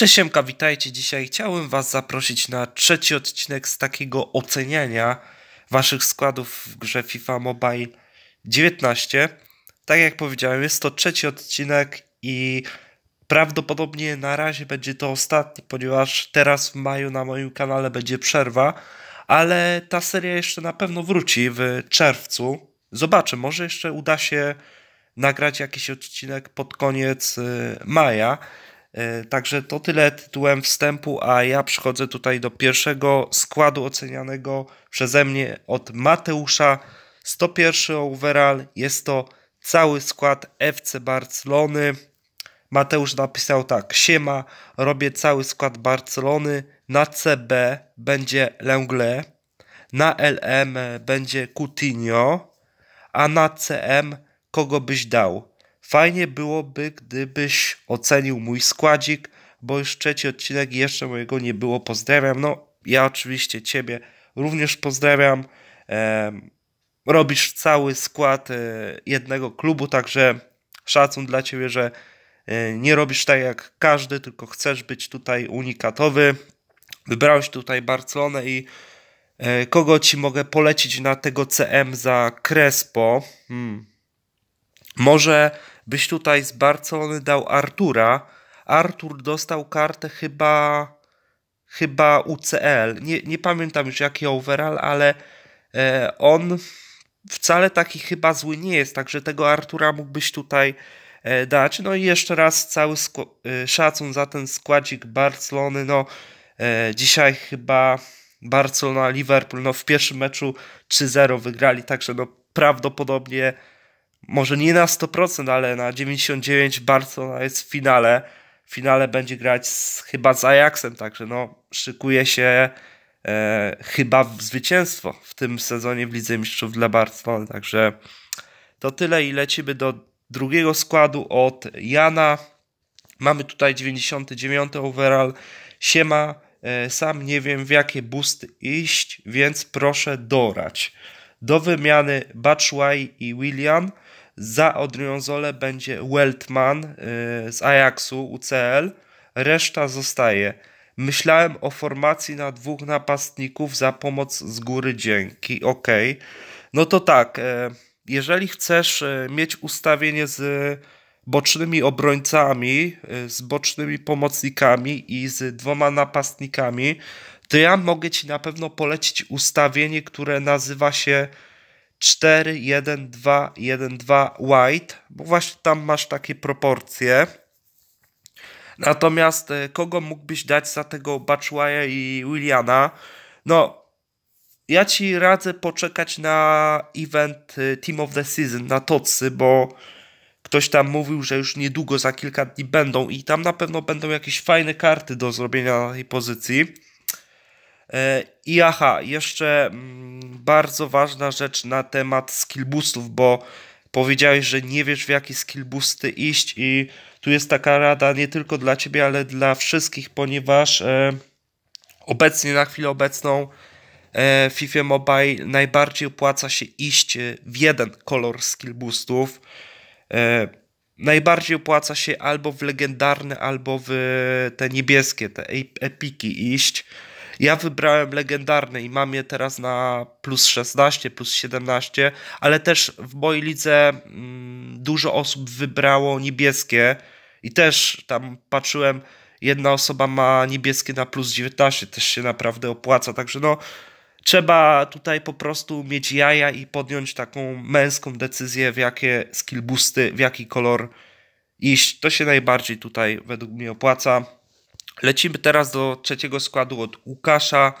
Cześć Siemka, witajcie dzisiaj. Chciałem Was zaprosić na trzeci odcinek z takiego oceniania Waszych składów w grze FIFA Mobile 19. Tak jak powiedziałem, jest to trzeci odcinek i prawdopodobnie na razie będzie to ostatni, ponieważ teraz w maju na moim kanale będzie przerwa, ale ta seria jeszcze na pewno wróci w czerwcu. Zobaczę, może jeszcze uda się nagrać jakiś odcinek pod koniec y, maja. E, także to tyle tytułem wstępu, a ja przychodzę tutaj do pierwszego składu ocenianego przeze mnie od Mateusza. 101 overall jest to cały skład FC Barcelony. Mateusz napisał tak: Siema, robię cały skład Barcelony. Na CB będzie Lengle, na LM będzie Coutinho, a na CM kogo byś dał? Fajnie byłoby, gdybyś ocenił mój składzik, bo już trzeci odcinek jeszcze mojego nie było. Pozdrawiam. No, ja oczywiście Ciebie również pozdrawiam. Robisz cały skład e, jednego klubu, także szacun dla Ciebie, że e, nie robisz tak jak każdy, tylko chcesz być tutaj unikatowy. Wybrałeś tutaj Barcelonę i e, kogo Ci mogę polecić na tego CM za Crespo? Hmm. Może byś tutaj z Barcelony dał Artura. Artur dostał kartę chyba chyba UCL. Nie, nie pamiętam już jaki overall, ale e, on wcale taki chyba zły nie jest, także tego Artura mógłbyś tutaj e, dać. No i jeszcze raz cały e, szacun za ten składzik Barcelony. No e, dzisiaj chyba Barcelona, Liverpool no w pierwszym meczu 3-0 wygrali, także no prawdopodobnie może nie na 100%, ale na 99% Barcelona jest w finale. W finale będzie grać z, chyba z Ajaxem, także no, szykuje się e, chyba zwycięstwo w tym sezonie w Lidze Mistrzów dla Barcelony. Także to tyle i lecimy do drugiego składu od Jana. Mamy tutaj 99 overall. Siema, e, sam nie wiem w jakie busty iść, więc proszę dorać. Do wymiany Batshuayi i William – za Odrionzole będzie Weltman y, z Ajaxu UCL, reszta zostaje. Myślałem o formacji na dwóch napastników za pomoc z góry dzięki. Ok. No to tak, y, jeżeli chcesz y, mieć ustawienie z bocznymi obrońcami, z bocznymi pomocnikami i z dwoma napastnikami, to ja mogę Ci na pewno polecić ustawienie, które nazywa się 4, 1, 2, 1, 2 white, bo właśnie tam masz takie proporcje. Natomiast e, kogo mógłbyś dać za tego Batchwaya i Williana? No, ja ci radzę poczekać na event e, Team of the Season na Totsy, bo ktoś tam mówił, że już niedługo, za kilka dni będą i tam na pewno będą jakieś fajne karty do zrobienia na tej pozycji. E, I aha, jeszcze mm, bardzo ważna rzecz na temat skillboostów, bo powiedziałeś, że nie wiesz w jakie skillboosty iść i tu jest taka rada nie tylko dla ciebie, ale dla wszystkich, ponieważ e, obecnie, na chwilę obecną w e, FIFA Mobile najbardziej opłaca się iść w jeden kolor skillboostów. Najbardziej opłaca się albo w legendarne, albo w te niebieskie, te epiki iść. Ja wybrałem legendarne i mam je teraz na plus 16, plus 17, ale też w mojej lidze mm, dużo osób wybrało niebieskie i też tam patrzyłem, jedna osoba ma niebieskie na plus 19, też się naprawdę opłaca, także no trzeba tutaj po prostu mieć jaja i podjąć taką męską decyzję, w jakie skill boosty, w jaki kolor iść. To się najbardziej tutaj według mnie opłaca. Lecimy teraz do trzeciego składu od Łukasza.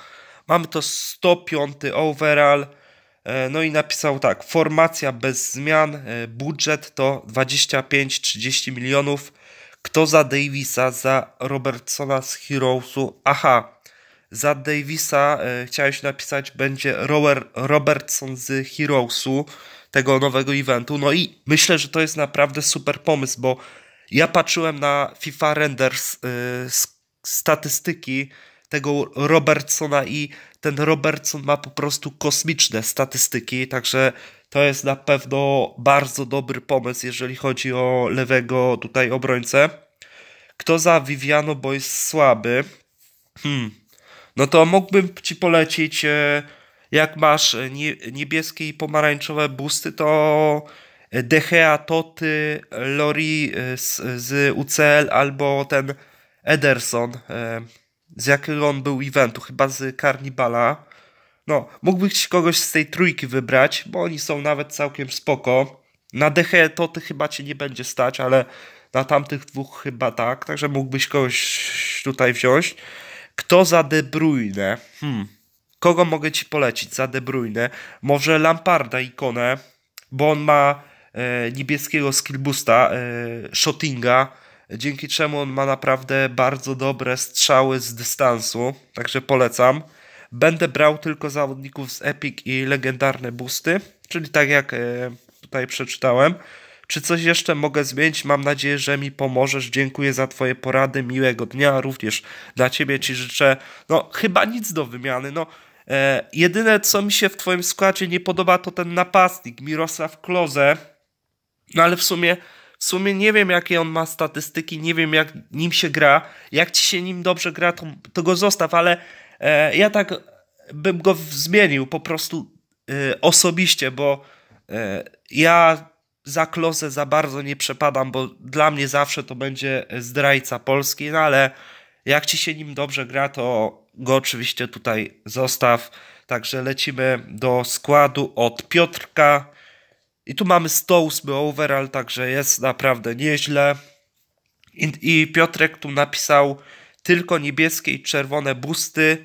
Mamy to 105 overall. E, no i napisał tak: formacja bez zmian, e, budżet to 25-30 milionów. Kto za Davisa, za Robertsona z Heroesu? Aha, za Davisa e, chciałeś napisać będzie Robertson z Heroesu, tego nowego eventu. No i myślę, że to jest naprawdę super pomysł, bo ja patrzyłem na FIFA Renders e, statystyki tego Robertsona i ten Robertson ma po prostu kosmiczne statystyki, także to jest na pewno bardzo dobry pomysł, jeżeli chodzi o lewego tutaj obrońcę. Kto za Viviano, bo jest słaby? Hmm. No to mógłbym Ci polecić, e, jak masz e, niebieskie i pomarańczowe busty, to e, Dehea Toty, Lori z, z UCL albo ten Ederson, e, z jakiego on był eventu, chyba z Carnibala. No, mógłbyś kogoś z tej trójki wybrać, bo oni są nawet całkiem spoko. Na Dechę to ty chyba cię nie będzie stać, ale na tamtych dwóch chyba tak, także mógłbyś kogoś tutaj wziąć. Kto za De Bruyne? Hmm. Kogo mogę ci polecić za De Bruyne? Może Lamparda ikonę, bo on ma e, niebieskiego skillbusta, e, shottinga, dzięki czemu on ma naprawdę bardzo dobre strzały z dystansu, także polecam. Będę brał tylko zawodników z Epic i legendarne busty, czyli tak jak e, tutaj przeczytałem. Czy coś jeszcze mogę zmienić? Mam nadzieję, że mi pomożesz. Dziękuję za Twoje porady. Miłego dnia. Również dla Ciebie Ci życzę. No, chyba nic do wymiany. No, e, jedyne, co mi się w Twoim składzie nie podoba, to ten napastnik Mirosław Kloze. No, ale w sumie w sumie nie wiem, jakie on ma statystyki, nie wiem, jak nim się gra. Jak ci się nim dobrze gra, to, to go zostaw, ale e, ja tak bym go zmienił po prostu e, osobiście, bo e, ja za Klose za bardzo nie przepadam, bo dla mnie zawsze to będzie zdrajca Polski, no ale jak ci się nim dobrze gra, to go oczywiście tutaj zostaw. Także lecimy do składu od Piotrka i tu mamy 108 overall, także jest naprawdę nieźle. I, I Piotrek tu napisał tylko niebieskie i czerwone busty.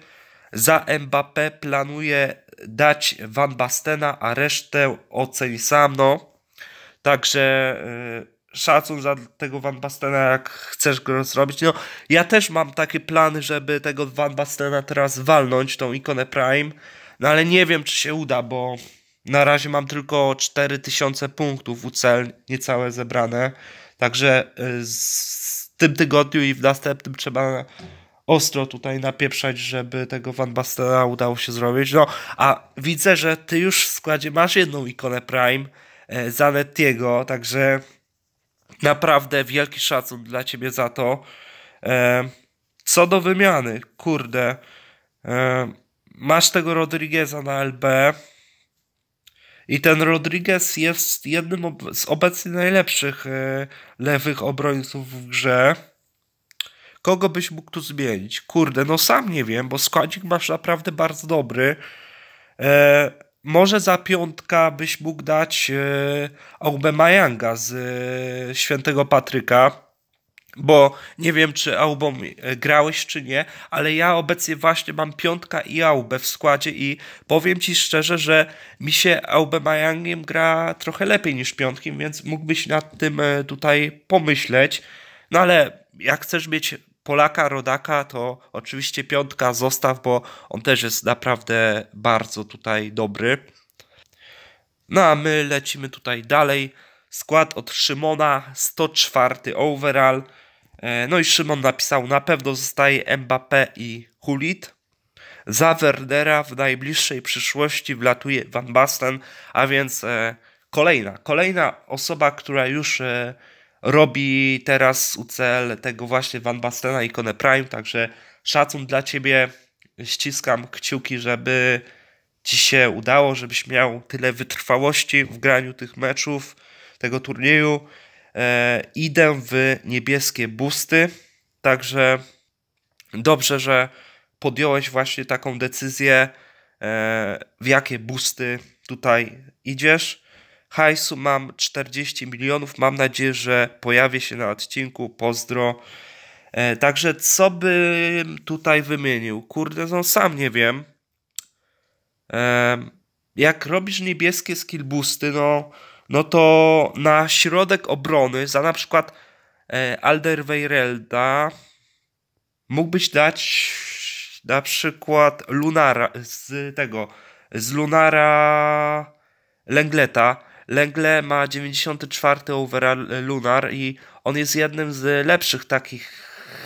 Za Mbappé planuje dać Van Bastena, a resztę oceni sam. No. Także y, szacun za tego Van Bastena, jak chcesz go zrobić. No, ja też mam takie plany, żeby tego Van Bastena teraz walnąć, tą ikonę Prime, no ale nie wiem, czy się uda, bo na razie mam tylko 4000 punktów UCL niecałe zebrane. Także w e, tym tygodniu i w następnym trzeba ostro tutaj napieprzać, żeby tego Van Bastena udało się zrobić. No, a widzę, że ty już w składzie masz jedną ikonę Prime, e, Zanettiego, także naprawdę wielki szacun dla ciebie za to. E, co do wymiany, kurde, masz tego Rodrigueza na LB, i ten Rodriguez jest jednym z obecnie najlepszych e, lewych obrońców w grze. Kogo byś mógł tu zmienić? Kurde, no sam nie wiem, bo składzik masz naprawdę bardzo dobry. E, może za piątka byś mógł dać e, Aubameyanga z e, Świętego Patryka bo nie wiem, czy album e, grałeś, czy nie, ale ja obecnie właśnie mam piątka i Aubę w składzie i powiem Ci szczerze, że mi się Aubameyangiem gra trochę lepiej niż piątkiem, więc mógłbyś nad tym e, tutaj pomyśleć, no ale jak chcesz mieć Polaka, rodaka, to oczywiście piątka zostaw, bo on też jest naprawdę bardzo tutaj dobry. No a my lecimy tutaj dalej. Skład od Szymona, 104 overall, E, no i Szymon napisał, na pewno zostaje Mbappé i Hulit. Za Werdera w najbliższej przyszłości wlatuje Van Basten, a więc e, kolejna, kolejna osoba, która już e, robi teraz UCL tego właśnie Van Bastena ikonę Prime, także szacun dla Ciebie, ściskam kciuki, żeby Ci się udało, żebyś miał tyle wytrwałości w graniu tych meczów, tego turnieju, E, idę w niebieskie busty, także dobrze, że podjąłeś właśnie taką decyzję, e, w jakie busty tutaj idziesz. Hajsu mam 40 milionów, mam nadzieję, że pojawię się na odcinku, pozdro. E, także co bym tutaj wymienił? Kurde, no sam nie wiem. Jak robisz niebieskie skill boosty, no no to na środek obrony za na przykład e, Alderweirelda mógłbyś dać na przykład Lunara z tego, z Lunara Lengleta. Lengle ma 94 overall Lunar i on jest jednym z lepszych takich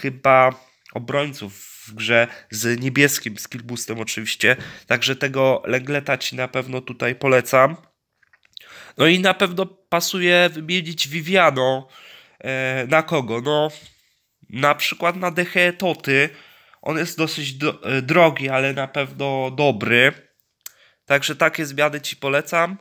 chyba obrońców w grze z niebieskim skill oczywiście, także tego Lengleta ci na pewno tutaj polecam. No i na pewno pasuje wymienić Viviano e, na kogo? No, na przykład na Dechę Toty. On jest dosyć e, drogi, ale na pewno dobry. Także takie zmiany Ci polecam.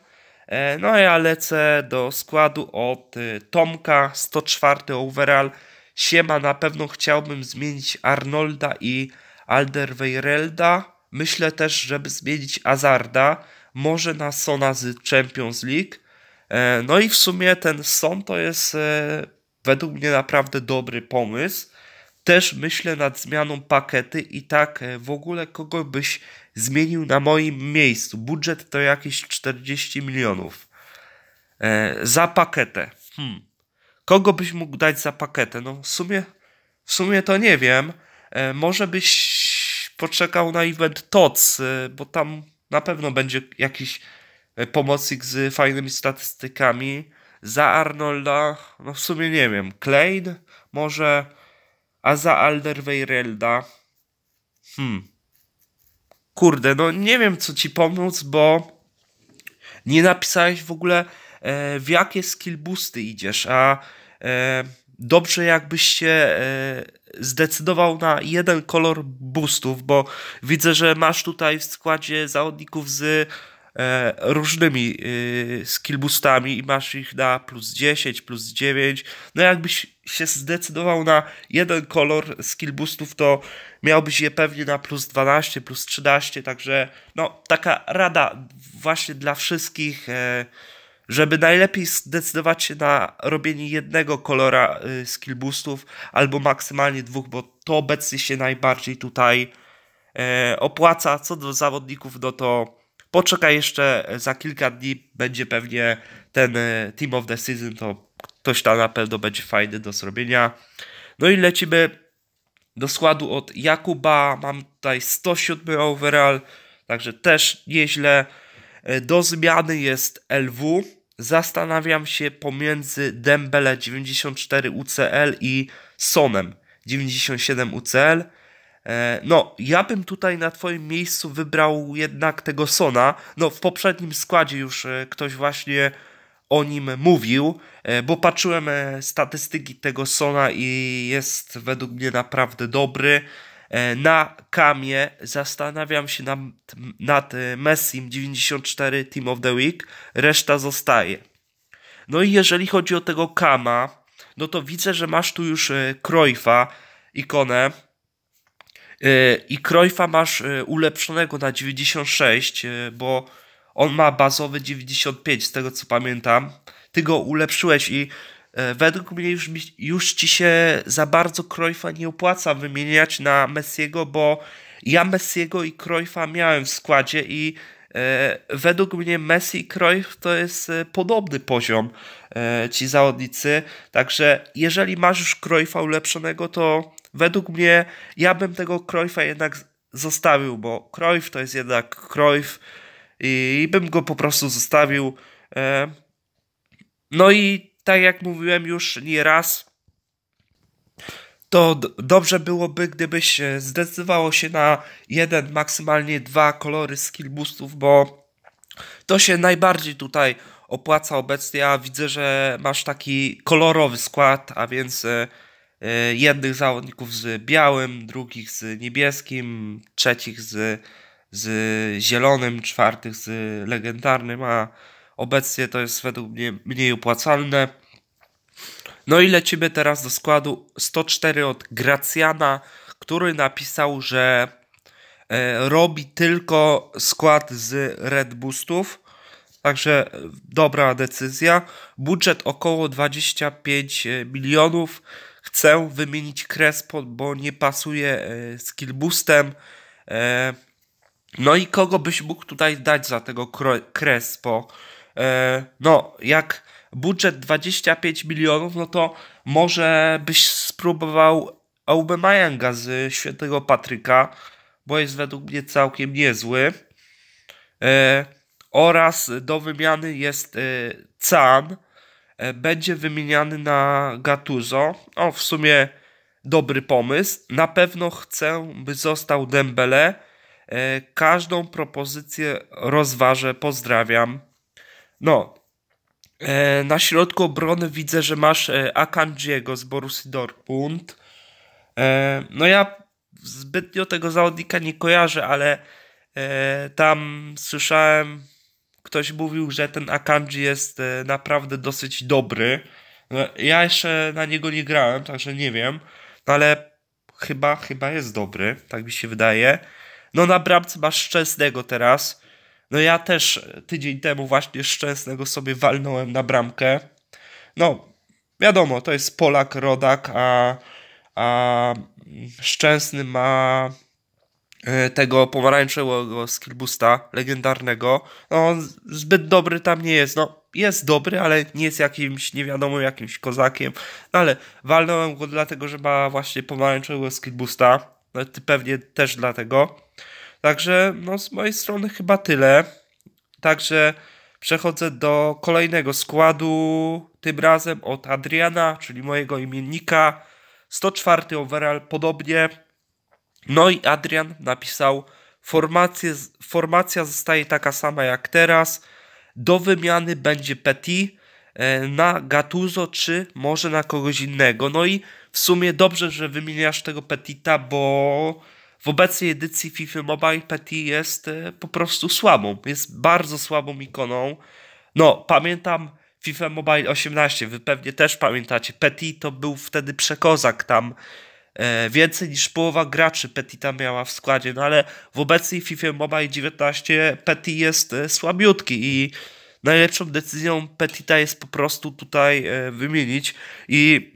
E, no a ja lecę do składu od Tomka, 104 overall. Siema, na pewno chciałbym zmienić Arnolda i Alderweirelda. Myślę też, żeby zmienić Azarda, może na Sona z Champions League. E, no i w sumie ten sąd to jest e, według mnie naprawdę dobry pomysł. Też myślę nad zmianą pakety i tak e, w ogóle kogo byś zmienił na moim miejscu. Budżet to jakieś 40 milionów. Za pakietę. Hmm. Kogo byś mógł dać za pakietę? No w sumie, w sumie to nie wiem. Może byś poczekał na event TOC, bo tam na pewno będzie jakiś E, pomocnik z fajnymi statystykami. Za Arnolda, no w sumie nie wiem, Klein może, a za Alderweirelda, hmm, kurde, no nie wiem co ci pomóc, bo nie napisałeś w ogóle e, w jakie skill boosty idziesz, a e, dobrze jakbyś się e, zdecydował na jeden kolor boostów, bo widzę, że masz tutaj w składzie zawodników z E, różnymi e, boostami i masz ich na plus 10, plus 9. No jakbyś się zdecydował na jeden kolor boostów, to miałbyś je pewnie na plus 12, plus 13, także no taka rada właśnie dla wszystkich, e, żeby najlepiej zdecydować się na robienie jednego kolora boostów albo maksymalnie dwóch, bo to obecnie się najbardziej tutaj opłaca. Co do zawodników, no to Poczekaj jeszcze, e, za kilka dni będzie pewnie ten e, Team of the Season, to ktoś tam na pewno będzie fajny do zrobienia. No i lecimy do składu od Jakuba. Mam tutaj 107 overall, także też nieźle. E, do zmiany jest LW. Zastanawiam się pomiędzy Dembele 94 UCL i Sonem 97 UCL. E, no, ja bym tutaj na Twoim miejscu wybrał jednak tego Sona. No, w poprzednim składzie już e, ktoś właśnie o nim mówił, e, bo patrzyłem statystyki tego Sona i jest według mnie naprawdę dobry. Na Kamie zastanawiam się nad, nad Messim 94 Team of the Week, reszta zostaje. No i jeżeli chodzi o tego Kama, no to widzę, że masz tu już Krojfa, ikonę E, I Krojfa masz e, ulepszonego na 96, e, bo on ma bazowy 95, z tego co pamiętam. Ty go ulepszyłeś i według mnie już, już ci się za bardzo Krojfa nie opłaca wymieniać na Messiego, bo ja Messiego i Krojfa miałem w składzie i według mnie Messi i Cruyff to jest podobny poziom ci zawodnicy, także jeżeli masz już Cruyffa ulepszonego, to według mnie ja bym tego Cruyffa jednak zostawił, bo Cruyff to jest jednak Cruyff i, i bym go po prostu zostawił. E, no i tak jak mówiłem już nieraz, to dobrze byłoby, gdybyś e, zdecydowało się na jeden, maksymalnie dwa kolory skill boostów, bo to się najbardziej tutaj opłaca obecnie. Ja widzę, że masz taki kolorowy skład, a więc e, E, jednych zawodników z białym, drugich z niebieskim, trzecich z, z zielonym, czwartych z legendarnym, a obecnie to jest według mnie mniej opłacalne. No i lecimy teraz do składu 104 od Gracjana, który napisał, że e, robi tylko skład z Red Boostów. Także dobra decyzja. Budżet około 25 milionów chcę wymienić Crespo, bo nie pasuje e, z Kilbustem. E, no i kogo byś mógł tutaj dać za tego Crespo? E, no, jak budżet 25 milionów, no to może byś spróbował Aubameyanga z Świętego Patryka, bo jest według mnie całkiem niezły. Oraz do wymiany jest Can, E, będzie wymieniany na Gattuso. O, w sumie dobry pomysł. Na pewno chcę, by został Dembele. E, każdą propozycję rozważę. Pozdrawiam. No, e, na środku obrony widzę, że masz Akanjiego z Borussii Dortmund. No ja zbytnio tego zawodnika nie kojarzę, ale tam słyszałem ktoś mówił, że ten Akanji jest e, naprawdę dosyć dobry. No, ja jeszcze na niego nie grałem, także nie wiem, no ale chyba, chyba jest dobry, tak mi się wydaje. No na bramce masz Szczęsnego teraz. No ja też tydzień temu właśnie Szczęsnego sobie walnąłem na bramkę. No, wiadomo, to jest Polak, rodak, a, a Szczęsny ma E, tego pomarańczowego skillbusta legendarnego. No, on zbyt dobry tam nie jest. No, jest dobry, ale nie jest jakimś, nie wiadomo, jakimś kozakiem. No, ale walnąłem go dlatego, że ma właśnie pomarańczowego skillbusta. No, ty pewnie też dlatego. Także, no, z mojej strony chyba tyle. Także przechodzę do kolejnego składu. Tym razem od Adriana, czyli mojego imiennika. 104 overall, podobnie no i Adrian napisał: Formacje, Formacja zostaje taka sama jak teraz. Do wymiany będzie Petit e, na Gatuzo, czy może na kogoś innego. No i w sumie dobrze, że wymieniasz tego Petita, bo w obecnej edycji FIFA y Mobile Petit jest e, po prostu słabą. Jest bardzo słabą ikoną. No, pamiętam FIFA y Mobile 18, wy pewnie też pamiętacie. Petit to był wtedy przekozak tam E, więcej niż połowa graczy Petita miała w składzie, no ale w obecnej FIFA Mobile 19 Petit jest e, słabiutki i najlepszą decyzją Petita jest po prostu tutaj e, wymienić i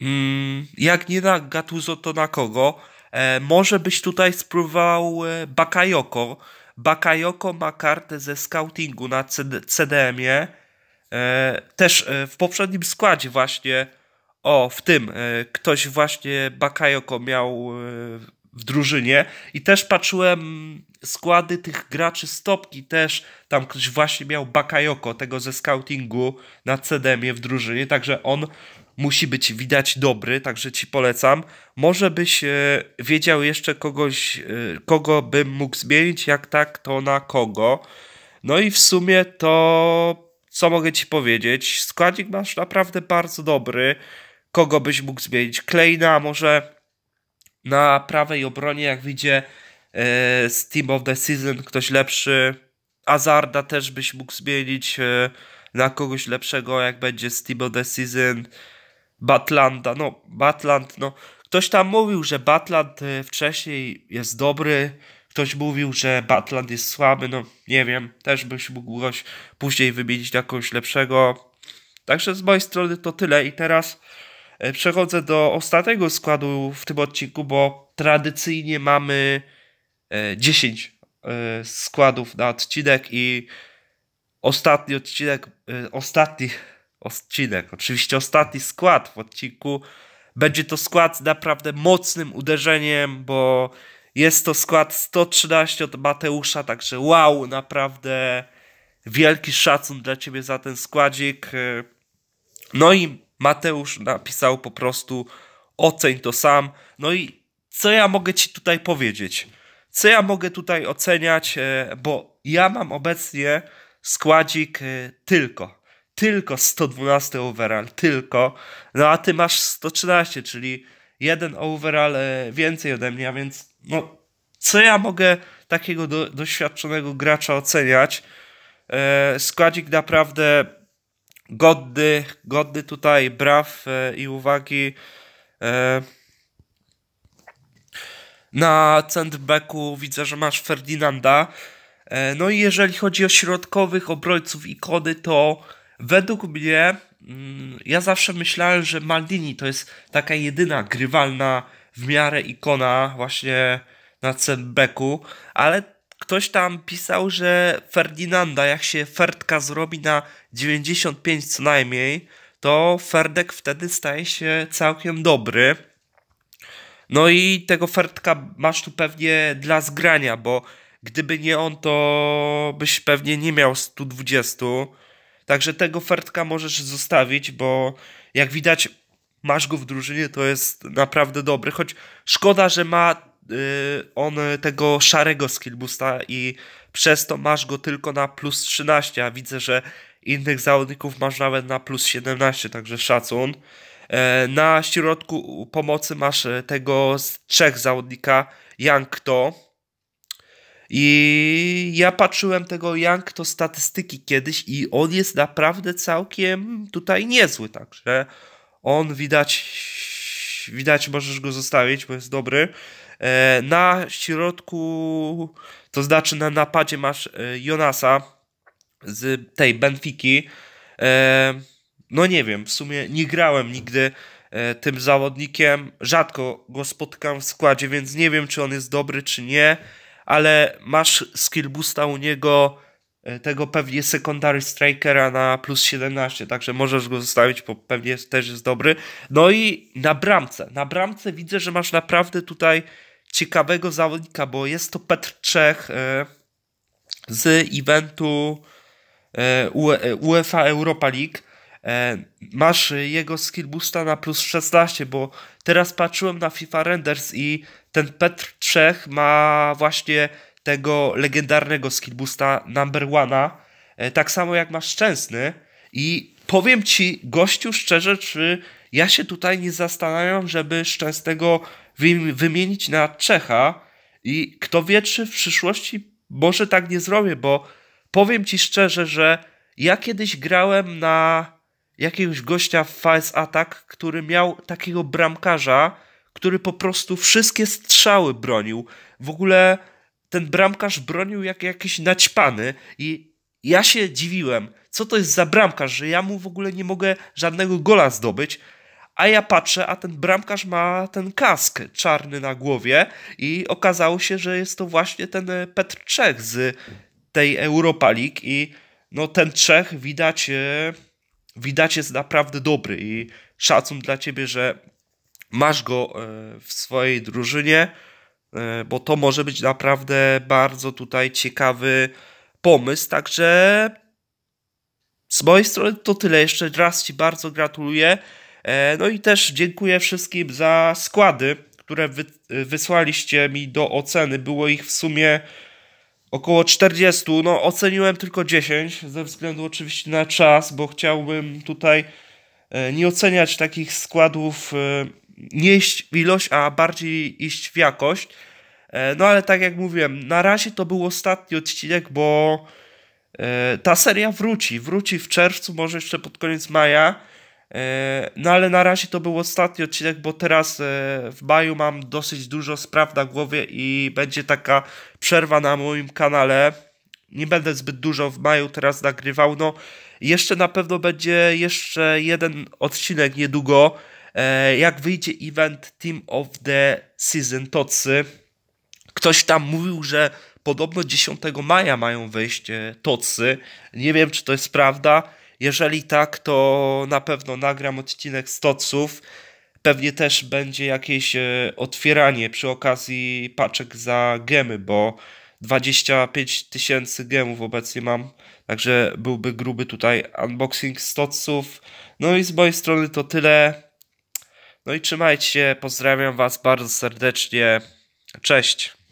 mm, jak nie na Gattuso, to na kogo? Może byś tutaj spróbował Bakayoko. Bakayoko ma kartę ze scoutingu na CD- CDM-ie. Też w poprzednim składzie właśnie o, w tym e, ktoś właśnie Bakayoko miał e, w drużynie i też patrzyłem składy tych graczy stopki też tam ktoś właśnie miał Bakayoko tego ze scoutingu na CDM-ie w drużynie, także on musi być widać dobry, także ci polecam. Może byś e, wiedział jeszcze kogoś, kogo bym mógł zmienić, jak tak, to na kogo. No i w sumie to co mogę ci powiedzieć? Składnik masz naprawdę bardzo dobry kogo byś mógł zmienić? Kleina może na prawej obronie, jak wyjdzie e, z Team of the Season ktoś lepszy. Azarda też byś mógł zmienić e, na kogoś lepszego, jak będzie z Team of the Season. Batlanda, no Batland, no ktoś tam mówił, że Batland e, wcześniej jest dobry, ktoś mówił, że Batland jest słaby, no nie wiem, też byś mógł kogoś później wymienić na kogoś lepszego. Także z mojej strony to tyle i teraz E, przechodzę do ostatniego składu w tym odcinku, bo tradycyjnie mamy 10 e, e, składów na odcinek i ostatni odcinek, ostatni odcinek, oczywiście ostatni skład w odcinku będzie to skład z naprawdę mocnym uderzeniem, bo jest to skład 113 od Mateusza, także wow, naprawdę wielki szacun dla Ciebie za ten składzik. No i Mateusz napisał po prostu oceń to sam. No i co ja mogę ci tutaj powiedzieć? Co ja mogę tutaj oceniać? E, bo ja mam obecnie składzik e, tylko. Tylko 112 overall, tylko. No a ty masz 113, czyli jeden overall e, więcej ode mnie, a więc no, co ja mogę takiego do, doświadczonego gracza oceniać? Składzik naprawdę godny, godny tutaj braw e, i uwagi. E, na centbeku widzę, że masz Ferdinanda. E, no i jeżeli chodzi o środkowych obrońców ikony, to według mnie mm, ja zawsze myślałem, że Maldini to jest taka jedyna grywalna w miarę ikona właśnie na centbeku, ale ktoś tam pisał, że Ferdinanda, jak się Ferdka zrobi na 95 co najmniej, to Ferdek wtedy staje się całkiem dobry. No i tego Ferdka masz tu pewnie dla zgrania, bo gdyby nie on, to byś pewnie nie miał 120. Także tego Ferdka możesz zostawić, bo jak widać masz go w drużynie, to jest naprawdę dobry. Choć szkoda, że ma Y, on tego szarego skillboosta i przez to masz go tylko na plus 13, a widzę, że innych zawodników masz nawet na plus 17, także szacun. E, na środku pomocy masz e, tego z trzech zawodnika Yang To. I ja patrzyłem tego Yang To statystyki kiedyś i on jest naprawdę całkiem tutaj niezły, także on widać widać możesz go zostawić, bo jest dobry. E, na środku, to znaczy na napadzie masz e, Jonasa z tej Benfiki. E, no nie wiem, w sumie nie grałem nigdy tym zawodnikiem. Rzadko go spotkam w składzie, więc nie wiem, czy on jest dobry, czy nie, ale masz skill boosta u niego tego pewnie secondary strikera na plus 17, także możesz go zostawić, bo pewnie też jest dobry. No i na bramce, na bramce widzę, że masz naprawdę tutaj ciekawego zawodnika, bo jest to Petr Czech e, z eventu e, e, UEFA Europa League. Masz jego skill boosta na plus 16, bo teraz patrzyłem na FIFA Renders i ten Petr Czech ma właśnie tego legendarnego skill boosta number one'a, tak samo jak masz Szczęsny i powiem Ci gościu szczerze, czy ja się tutaj nie zastanawiam, żeby Szczęsnego wymienić na Czecha i kto wie, czy w przyszłości może tak nie zrobię, bo powiem ci szczerze, że ja kiedyś grałem na jakiegoś gościa w Files Attack, który miał takiego bramkarza, który po prostu wszystkie strzały bronił. W ogóle ten bramkarz bronił jak jakiś naćpany i ja się dziwiłem, co to jest za bramkarz, że ja mu w ogóle nie mogę żadnego gola zdobyć, a ja patrzę, a ten bramkarz ma ten kask czarny na głowie i okazało się, że jest to właśnie ten e, Petr Czech z tej Europa League i no ten Czech widać, e, widać jest naprawdę dobry i szacun dla ciebie, że masz go e, w swojej drużynie, bo to może być naprawdę bardzo tutaj ciekawy pomysł, także z mojej strony to tyle. Jeszcze raz Ci bardzo gratuluję. E, no i też dziękuję wszystkim za składy, które wy, wysłaliście mi do oceny. Było ich w sumie około 40. No, oceniłem tylko 10 ze względu oczywiście na czas, bo chciałbym tutaj e, nie oceniać takich składów, e, nie iść w ilość, a bardziej iść w jakość. No ale tak jak mówiłem, na razie to był ostatni odcinek, bo ta seria wróci. Wróci w czerwcu, może jeszcze pod koniec maja. E, no ale na razie to był ostatni odcinek, bo teraz e, w maju mam dosyć dużo spraw na głowie i będzie taka przerwa na moim kanale. Nie będę zbyt dużo w maju teraz nagrywał. No, jeszcze na pewno będzie jeszcze jeden odcinek niedługo. E, jak wyjdzie event Team of the Season Tocy. Ktoś tam mówił, że podobno 10 maja mają wyjść Tocy. Nie wiem, czy to jest prawda. Jeżeli tak, to na pewno nagram odcinek Stoców. Pewnie też będzie jakieś e, otwieranie przy okazji paczek za gemy, bo 25 tysięcy gemów obecnie mam, także byłby gruby tutaj unboxing Stotsów. No i z mojej strony to tyle. No i trzymajcie, się, pozdrawiam Was bardzo serdecznie. Cześć.